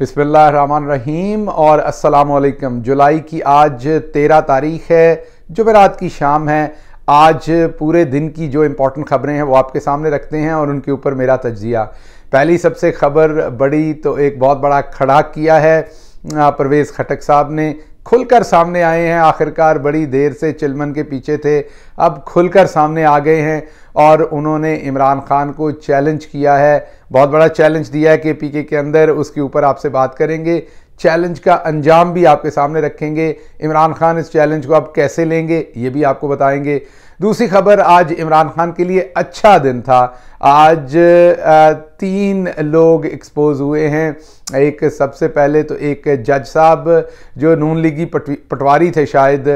रहीम और अस्सलाम जुलाई की आज तेरह तारीख है जुमेरात की शाम है आज पूरे दिन की जो इम्पोर्टेंट ख़बरें हैं वो आपके सामने रखते हैं और उनके ऊपर मेरा तजिया पहली सबसे खबर बड़ी तो एक बहुत बड़ा खड़ा किया है परवेज़ खटक साहब ने खुलकर सामने आए हैं आखिरकार बड़ी देर से चिलमन के पीछे थे अब खुलकर सामने आ गए हैं और उन्होंने इमरान खान को चैलेंज किया है बहुत बड़ा चैलेंज दिया है के पी के, के अंदर उसके ऊपर आपसे बात करेंगे चैलेंज का अंजाम भी आपके सामने रखेंगे इमरान खान इस चैलेंज को आप कैसे लेंगे ये भी आपको बताएंगे दूसरी खबर आज इमरान खान के लिए अच्छा दिन था आज तीन लोग एक्सपोज हुए हैं एक सबसे पहले तो एक जज साहब जो नून लीगी पटवारी थे शायद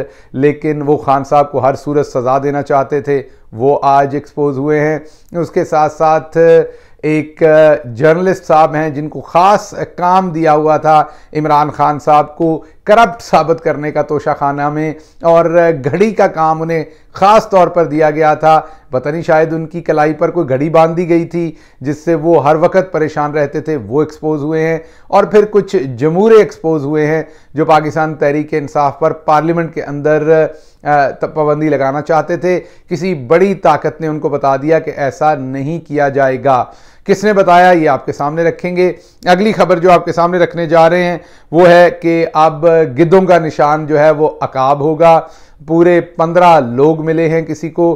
लेकिन वो खान साहब को हर सूरत सज़ा देना चाहते थे वो आज एक्सपोज हुए हैं उसके साथ साथ एक जर्नलिस्ट साहब हैं जिनको ख़ास काम दिया हुआ था इमरान खान साहब को करप्ट साबित करने का तोशाखाना में और घड़ी का काम उन्हें ख़ास तौर पर दिया गया था पता नहीं शायद उनकी कलाई पर कोई घड़ी बांध दी गई थी जिससे वो हर वक्त परेशान रहते थे वो एक्सपोज़ हुए हैं और फिर कुछ जमूरे एक्सपोज़ हुए हैं जो पाकिस्तान तहरीक इंसाफ पर पार्लियामेंट के अंदर पाबंदी लगाना चाहते थे किसी बड़ी ताकत ने उनको बता दिया कि ऐसा नहीं किया जाएगा किसने बताया ये आपके सामने रखेंगे अगली खबर जो आपके सामने रखने जा रहे हैं वो है कि अब गिद्धों का निशान जो है वो अकाब होगा पूरे पंद्रह लोग मिले हैं किसी को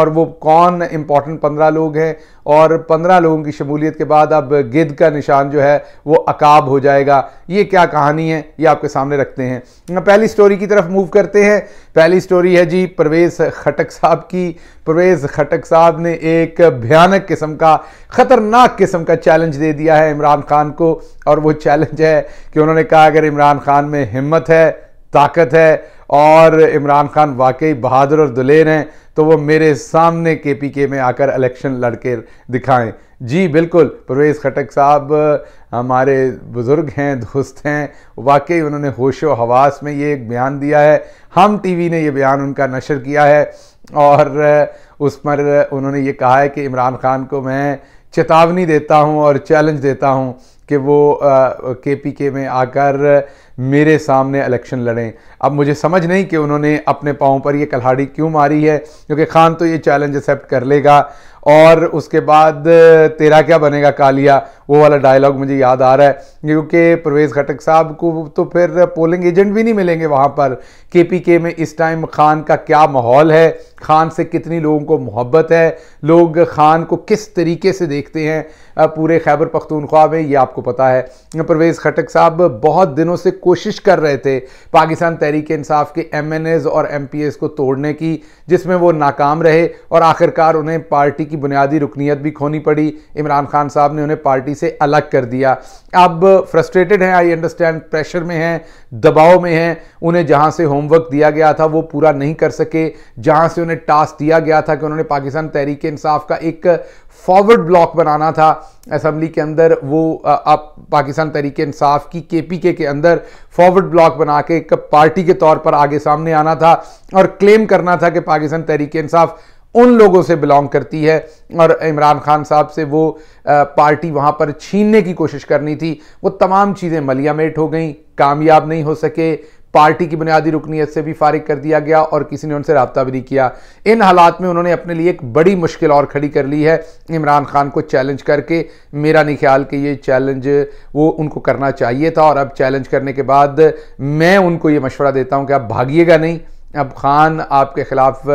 और वो कौन इम्पॉर्टेंट पंद्रह लोग हैं और पंद्रह लोगों की शमूलियत के बाद अब गिद का निशान जो है वो अकाब हो जाएगा ये क्या कहानी है ये आपके सामने रखते हैं पहली स्टोरी की तरफ मूव करते हैं पहली स्टोरी है जी परवेज़ खटक साहब की परवेज़ खटक साहब ने एक भयानक किस्म का ख़तरनाक किस्म का चैलेंज दे दिया है इमरान खान को और वो चैलेंज है कि उन्होंने कहा अगर इमरान खान में हिम्मत है ताकत है और इमरान खान वाकई बहादुर और दुलेर हैं तो वो मेरे सामने के पी के में आकर इलेक्शन लड़ के दिखाएँ जी बिल्कुल परवेज़ खटक साहब हमारे बुज़ुर्ग हैं दोस्त हैं वाकई उन्होंने होश व हवास में ये एक बयान दिया है हम टीवी ने ये बयान उनका नशर किया है और उस पर उन्होंने ये कहा है कि इमरान खान को मैं चेतावनी देता हूँ और चैलेंज देता हूँ कि वो के पी के में आकर मेरे सामने इलेक्शन लड़ें अब मुझे समझ नहीं कि उन्होंने अपने पाँव पर यह कल्हाड़ी क्यों मारी है क्योंकि खान तो ये चैलेंज एक्सेप्ट कर लेगा और उसके बाद तेरा क्या बनेगा कालिया वो वाला डायलॉग मुझे याद आ रहा है क्योंकि प्रवेश घटक साहब को तो फिर पोलिंग एजेंट भी नहीं मिलेंगे वहाँ पर के पी के में इस टाइम खान का क्या माहौल है खान से कितनी लोगों को मोहब्बत है लोग खान को किस तरीके से देखते हैं पूरे खैबर पख्तूनख्वा में ये आपको पता है परवेज़ खटक साहब बहुत दिनों से कोशिश कर रहे थे पाकिस्तान तहरीक इंसाफ के एम और एम को तोड़ने की जिसमें वो नाकाम रहे और आखिरकार उन्हें पार्टी की बुनियादी रुकनीत भी खोनी पड़ी इमरान खान साहब ने उन्हें पार्टी से अलग कर दिया अब फ्रस्ट्रेटेड हैं आई अंडरस्टैंड प्रेशर में हैं दबाव में हैं उन्हें जहाँ से होमवर्क दिया गया था वो पूरा नहीं कर सके जहाँ से उन्हें टास्क दिया गया था कि उन्होंने पाकिस्तान तहरीक इंसाफ का एक फॉरवर्ड ब्लॉक बनाना था असम्बली के अंदर वो आप पाकिस्तान तहरीक इंसाफ की के पी के के अंदर फॉरवर्ड ब्लॉक बना के एक पार्टी के तौर पर आगे सामने आना था और क्लेम करना था कि पाकिस्तान तहरीक इंसाफ उन लोगों से बिलोंग करती है और इमरान खान साहब से वो पार्टी वहाँ पर छीनने की कोशिश करनी थी वो तमाम चीज़ें मलियामेट हो गई कामयाब नहीं हो सके पार्टी की बुनियादी रुकनीत से भी फारिग कर दिया गया और किसी ने उनसे रबता भी नहीं किया इन हालात में उन्होंने अपने लिए एक बड़ी मुश्किल और खड़ी कर ली है इमरान खान को चैलेंज करके मेरा नहीं ख्याल कि ये चैलेंज वो उनको करना चाहिए था और अब चैलेंज करने के बाद मैं उनको ये मशवरा देता हूँ कि आप भागिएगा नहीं अब खान आपके ख़िलाफ़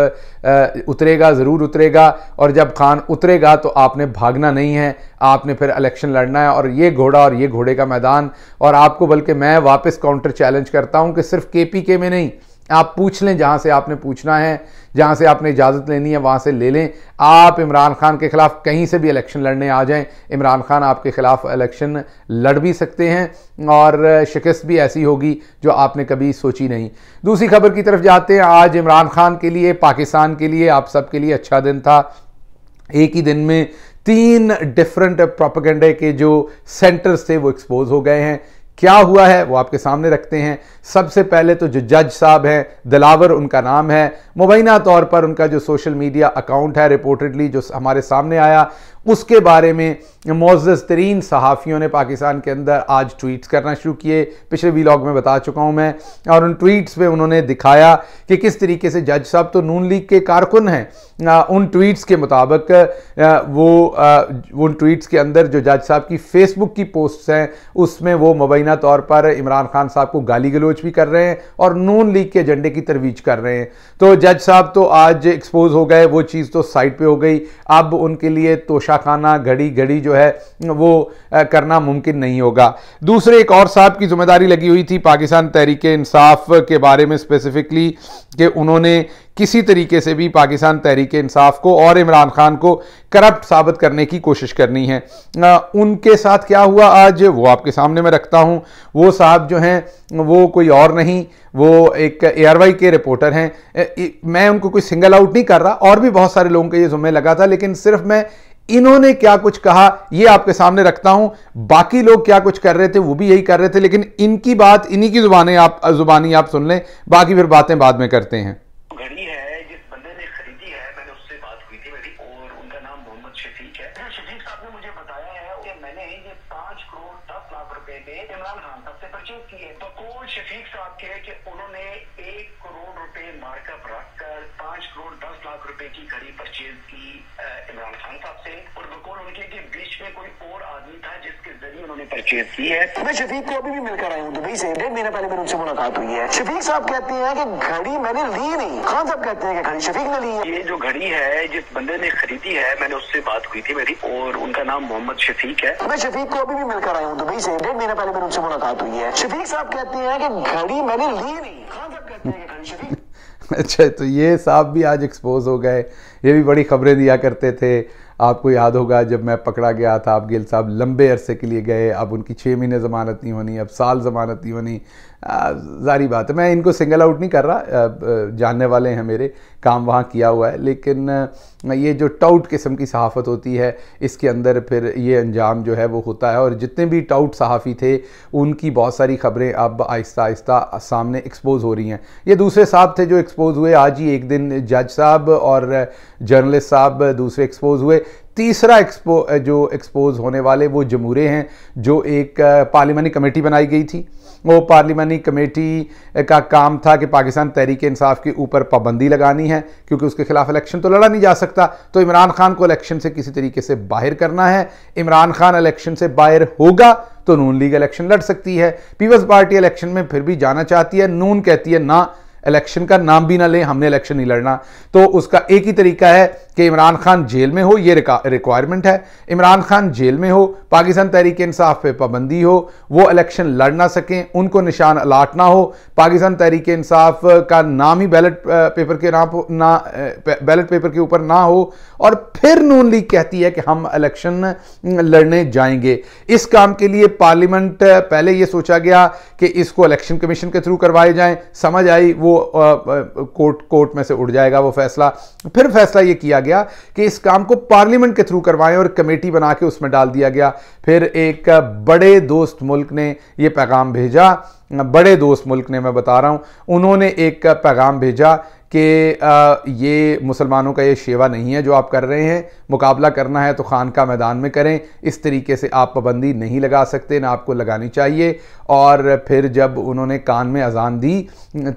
उतरेगा ज़रूर उतरेगा और जब खान उतरेगा तो आपने भागना नहीं है आपने फिर इलेक्शन लड़ना है और ये घोड़ा और ये घोड़े का मैदान और आपको बल्कि मैं वापस काउंटर चैलेंज करता हूँ कि सिर्फ के पी के में नहीं आप पूछ लें जहाँ से आपने पूछना है जहाँ से आपने इजाज़त लेनी है वहाँ से ले लें आप इमरान खान के ख़िलाफ़ कहीं से भी इलेक्शन लड़ने आ जाएं इमरान खान आपके ख़िलाफ़ इलेक्शन लड़ भी सकते हैं और शिकस्त भी ऐसी होगी जो आपने कभी सोची नहीं दूसरी खबर की तरफ जाते हैं आज इमरान खान के लिए पाकिस्तान के लिए आप सबके लिए अच्छा दिन था एक ही दिन में तीन डिफरेंट प्रोपगेंडे के जो सेंटर्स थे वो एक्सपोज हो गए हैं क्या हुआ है वो आपके सामने रखते हैं सबसे पहले तो जो जज साहब हैं दिलावर उनका नाम है मुबैना तौर पर उनका जो सोशल मीडिया अकाउंट है रिपोर्टेडली जो हमारे सामने आया उसके बारे में मोज़ तरीन सहाफ़ियों ने पाकिस्तान के अंदर आज ट्वीट्स करना शुरू किए पिछले वीलॉग में बता चुका हूँ मैं और उन ट्वीट्स पर उन्होंने दिखाया कि किस तरीके से जज साहब तो नून लीग के कारकुन हैं उन ट्वीट्स के मुताबिक वो उन ट्वीट्स के अंदर जो जज साहब की फ़ेसबुक की पोस्ट्स हैं उसमें वो मुबैना तौर पर इमरान खान साहब को गाली गलोच भी कर रहे हैं और नून लीग के एजेंडे की तरवीज कर रहे हैं तो जज साहब तो आज एक्सपोज हो गए वो चीज़ तो साइड पर हो गई अब उनके लिए तोशा खाना घड़ी घड़ी जो है वो करना मुमकिन नहीं होगा दूसरे एक और साहब की जिम्मेदारी लगी हुई थी पाकिस्तान तहरीक इंसाफ के बारे में स्पेसिफिकली कि उन्होंने किसी तरीके से भी पाकिस्तान तहरीक इंसाफ को और इमरान खान को करप्ट साबित करने की कोशिश करनी है उनके साथ क्या हुआ आज वो आपके सामने मैं रखता हूँ वो साहब जो हैं वो कोई और नहीं वो एक ए के रिपोर्टर हैं मैं उनको कोई सिंगल आउट नहीं कर रहा और भी बहुत सारे लोगों के ये जुम्मे लगा था लेकिन सिर्फ मैं इन्होंने क्या कुछ कहा यह आपके सामने रखता हूं बाकी लोग क्या कुछ कर रहे थे वो भी यही कर रहे थे लेकिन इनकी बात इन्हीं की जुबानें आप जुबानी आप सुन लें बाकी फिर बातें बाद में करते हैं में कोई और आदमी था जिसके जरिए उन्होंने परचेज की है मैं शफीक को अभी भी मिलकर आया हूँ दुबई से डेढ़ महीने पहले मेरी उनसे मुलाकात हुई है शफीक साहब कहते हैं कि घड़ी मैंने ली नहीं खान साहब कहते हैं कि घड़ी शफीक ने ली है ये जो घड़ी है जिस बंदे ने खरीदी है मैंने उससे बात हुई थी मेरी और उनका नाम मोहम्मद शफीक है मैं शफीक को अभी भी मिलकर आया हूँ दुबई से डेढ़ महीने पहले मेरी उनसे मुलाकात हुई है शफीक साहब कहते हैं कि घड़ी मैंने ली नहीं खान साहब कहते हैं घड़ी शफीक अच्छा तो ये साहब भी आज एक्सपोज हो गए ये भी बड़ी खबरें दिया करते थे आपको याद होगा जब मैं पकड़ा गया था आप गिल साहब लंबे अरसे के लिए गए अब उनकी छः महीने ज़मानत नहीं होनी अब साल ज़मानत नहीं होनी जारी बात है मैं इनको सिंगल आउट नहीं कर रहा जानने वाले हैं मेरे काम वहाँ किया हुआ है लेकिन ये जो टाउट किस्म की सहाफ़त होती है इसके अंदर फिर ये अंजाम जो है वो होता है और जितने भी टाउट सहाफ़ी थे उनकी बहुत सारी खबरें अब आहिस्ता आहिस्ता सामने एक्सपोज़ हो रही हैं ये दूसरे साहब थे जो एक्सपोज़ हुए आज ही एक दिन जज साहब और जर्नलिस्ट साहब दूसरे एक्सपोज़ हुए तीसरा एक्सपो जो एक्सपोज होने वाले वो जमूरे हैं जो एक पार्लिमानी कमेटी बनाई गई थी वो पार्लिमानी कमेटी का काम था कि पाकिस्तान तहरीक इंसाफ के ऊपर पाबंदी लगानी है क्योंकि उसके खिलाफ इलेक्शन तो लड़ा नहीं जा सकता तो इमरान खान को इलेक्शन से किसी तरीके से बाहर करना है इमरान खान इलेक्शन से बाहर होगा तो नून लीग इलेक्शन लड़ सकती है पीपल्स पार्टी इलेक्शन में फिर भी जाना चाहती है नून कहती है ना इलेक्शन का नाम भी ना लें हमने इलेक्शन नहीं लड़ना तो उसका एक ही तरीका है कि इमरान खान जेल में हो ये रिक्वायरमेंट है इमरान खान जेल में हो पाकिस्तान तहरीक इंसाफ पे पाबंदी हो वो इलेक्शन लड़ ना सकें उनको निशान अलाट ना हो पाकिस्तान तहरीक इंसाफ का नाम ही बैलेट पेपर के नाम ना बैलेट पेपर के ऊपर ना हो और फिर नून लीग कहती है कि हम इलेक्शन लड़ने जाएंगे इस काम के लिए पार्लियामेंट पहले ये सोचा गया कि इसको इलेक्शन कमीशन के थ्रू करवाए जाएं समझ आई वो कोर्ट कोर्ट में से उड़ जाएगा वो फैसला फिर फैसला ये किया गया कि इस काम को पार्लियामेंट के थ्रू करवाएं और कमेटी बना के उसमें डाल दिया गया फिर एक बड़े दोस्त मुल्क ने ये पैगाम भेजा बड़े दोस्त मुल्क ने मैं बता रहा हूँ उन्होंने एक पैगाम भेजा कि ये मुसलमानों का ये शेवा नहीं है जो आप कर रहे हैं मुकाबला करना है तो खान का मैदान में करें इस तरीके से आप पाबंदी नहीं लगा सकते ना आपको लगानी चाहिए और फिर जब उन्होंने कान में अजान दी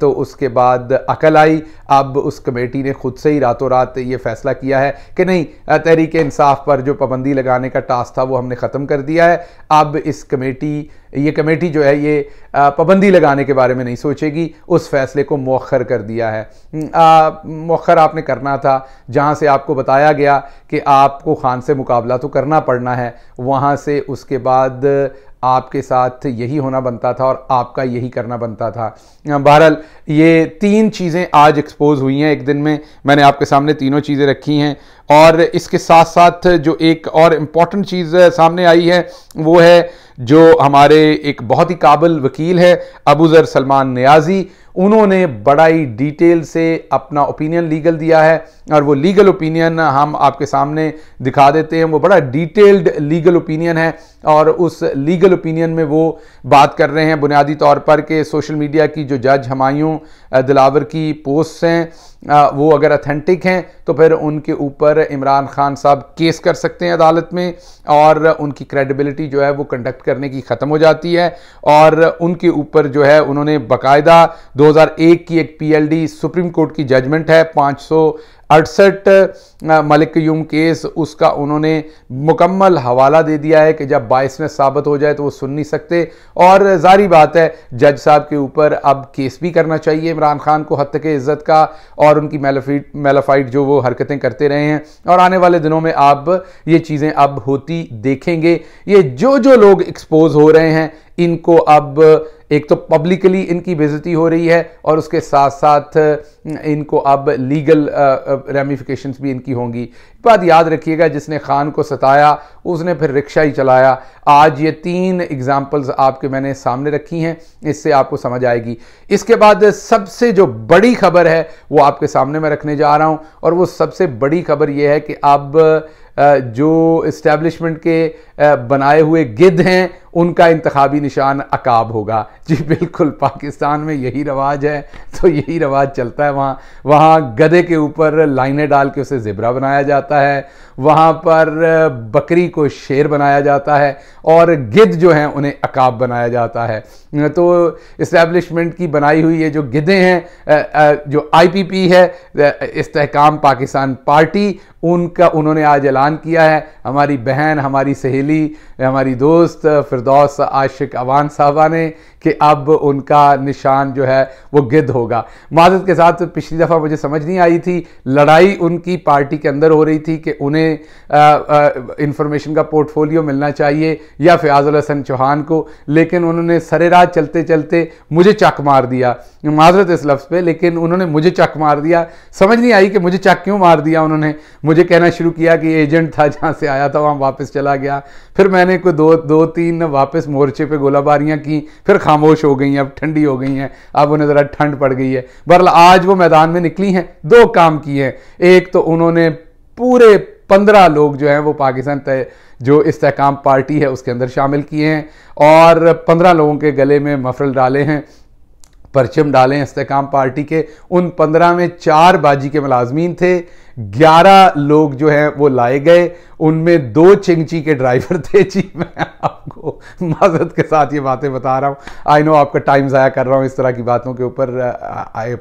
तो उसके बाद अकल आई अब उस कमेटी ने खुद से ही रातों रात ये फैसला किया है कि नहीं तहरीक इंसाफ पर जो पाबंदी लगाने का टास्क था वो हमने ख़त्म कर दिया है अब इस कमेटी ये कमेटी जो है ये पाबंदी लगाने के बारे में नहीं सोचेगी उस फैसले को मौखर कर दिया है मौखर हम्म, आपने करना था जहाँ से आपको बताया गया कि आपको खान से मुकाबला तो करना पड़ना है वहाँ से उसके बाद आपके साथ यही होना बनता था और आपका यही करना बनता था बहरहाल ये तीन चीज़ें आज एक्सपोज हुई हैं एक दिन में मैंने आपके सामने तीनों चीज़ें रखी हैं और इसके साथ साथ जो एक और इम्पॉर्टेंट चीज़ सामने आई है वो है जो हमारे एक बहुत ही काबिल वकील है अबूज़र सलमान न्याजी उन्होंने बड़ा ही डिटेल से अपना ओपिनियन लीगल दिया है और वो लीगल ओपिनियन हम आपके सामने दिखा देते हैं वो बड़ा डिटेल्ड लीगल ओपिनियन है और उस लीगल ओपिनियन में वो बात कर रहे हैं बुनियादी तौर पर कि सोशल मीडिया की जो जज हमायूं दिलावर की पोस्ट हैं वो अगर अथेंटिक हैं तो फिर उनके ऊपर इमरान खान साहब केस कर सकते हैं अदालत में और उनकी क्रेडिबिलिटी जो है वो कंडक्ट करने की ख़त्म हो जाती है और उनके ऊपर जो है उन्होंने बाकायदा 2001 की एक पीएलडी सुप्रीम कोर्ट की जजमेंट है 500 अड़सठ मलिकयूम केस उसका उन्होंने मुकम्मल हवाला दे दिया है कि जब बायसनेस साबित हो जाए तो वो सुन नहीं सकते और जारी बात है जज साहब के ऊपर अब केस भी करना चाहिए इमरान खान को हत के इज़्ज़त का और उनकी मेलाफीट मेलाफाइट जो वो हरकतें करते रहे हैं और आने वाले दिनों में आप ये चीज़ें अब होती देखेंगे ये जो जो लोग एक्सपोज हो रहे हैं इनको अब एक तो पब्लिकली इनकी बेजती हो रही है और उसके साथ साथ इनको अब लीगल रेमिफिकेशंस भी इनकी होंगी बात याद रखिएगा जिसने खान को सताया उसने फिर रिक्शा ही चलाया आज ये तीन एग्जाम्पल्स आपके मैंने सामने रखी हैं इससे आपको समझ आएगी इसके बाद सबसे जो बड़ी खबर है वो आपके सामने मैं रखने जा रहा हूँ और वो सबसे बड़ी खबर यह है कि अब जो इस्टेब्लिशमेंट के बनाए हुए गिद्ध हैं उनका इंतबी निशान अकाब होगा जी बिल्कुल पाकिस्तान में यही रवाज है तो यही रवाज चलता है वहाँ वहाँ गधे के ऊपर लाइनें डाल के उसे ज़िब्रा बनाया जाता है वहाँ पर बकरी को शेर बनाया जाता है और गिद्ध जो हैं उन्हें अकाब बनाया जाता है तो इस्टेब्लिशमेंट की बनाई हुई ये जो गिद्धे हैं जो आईपीपी है इस्तेकाम पाकिस्तान पार्टी उनका उन्होंने आज ऐलान किया है हमारी बहन हमारी सहेली मिली हमारी दोस्त फिरदौस आशिक अवान साहबा ने कि अब उनका निशान जो है वो गिद्ध होगा माजत के साथ पिछली दफ़ा मुझे समझ नहीं आई थी लड़ाई उनकी पार्टी के अंदर हो रही थी कि उन्हें इंफॉर्मेशन का पोर्टफोलियो मिलना चाहिए या फ़याज़ुल हसन चौहान को लेकिन उन्होंने सरे चलते चलते मुझे चक मार दिया माजरत इस लफ्ज़ पे लेकिन उन्होंने मुझे चक मार दिया समझ नहीं आई कि मुझे चक क्यों मार दिया उन्होंने मुझे कहना शुरू किया कि एजेंट था जहाँ से आया था वहाँ वापस चला गया फिर मैंने कोई दो दो तीन वापस मोर्चे पर गोलाबारियाँ की फिर खामोश हो गई हैं अब ठंडी हो गई हैं अब उन्हें ज़रा ठंड पड़ गई है बहरल आज वो मैदान में निकली हैं दो काम किए हैं एक तो उन्होंने पूरे पंद्रह लोग जो हैं वो पाकिस्तान तय जो इस्तेकाम पार्टी है उसके अंदर शामिल किए हैं और पंद्रह लोगों के गले में मफरल डाले हैं परचम डाले इस्तेकाम पार्टी के उन पंद्रह में चार बाजी के मुलाजमीन थे ग्यारह लोग जो हैं वो लाए गए उनमें दो चिंगची के ड्राइवर थे जी मैं आपको माजत के साथ ये बातें बता रहा हूँ आई नो आपका टाइम ज़ाया कर रहा हूँ इस तरह की बातों के ऊपर आई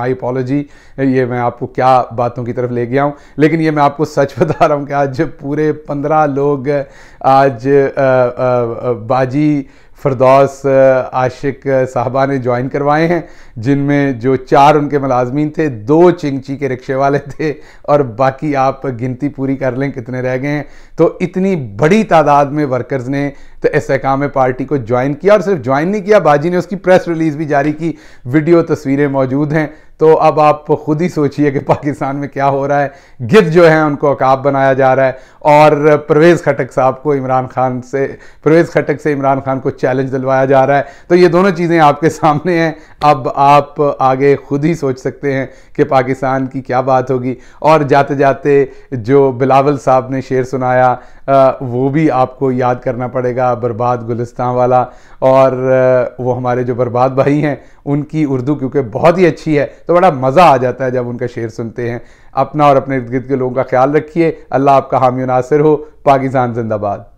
माई अपॉलोजी ये मैं आपको क्या बातों की तरफ ले गया हूँ लेकिन ये मैं आपको सच बता रहा हूँ कि आज पूरे पंद्रह लोग आज आ, आ, आ, बाजी फरदौस आशिक साहबा ने ज्वाइन करवाए हैं जिनमें जो चार उनके मुलाजमीन थे दो चिंगची के रिक्शे वाले थे और बाकी आप गिनती पूरी कर लें कितने रह गए हैं तो इतनी बड़ी तादाद में वर्कर्स ने तो एस में पार्टी को ज्वाइन किया और सिर्फ ज्वाइन नहीं किया बाजी ने उसकी प्रेस रिलीज भी जारी की वीडियो तस्वीरें मौजूद हैं तो अब आप खुद ही सोचिए कि पाकिस्तान में क्या हो रहा है गिद्ध जो है उनको अकाब बनाया जा रहा है और परवेज़ खटक साहब को इमरान खान से परवेज़ खटक से इमरान खान को चैलेंज दिलवाया जा रहा है तो ये दोनों चीज़ें आपके सामने हैं अब आप आगे खुद ही सोच सकते हैं कि पाकिस्तान की क्या बात होगी और जाते जाते जो बिलावल साहब ने शेर सुनाया वो भी आपको याद करना पड़ेगा बर्बाद गुलस्तान वाला और वो हमारे जो बर्बाद भाई हैं उनकी उर्दू क्योंकि बहुत ही अच्छी है तो बड़ा मज़ा आ जाता है जब उनका शेर सुनते हैं अपना और अपने इर्द गिर्द के लोगों का ख्याल रखिए अल्लाह आपका हामी नासिर हो पाकिस्तान जिंदाबाद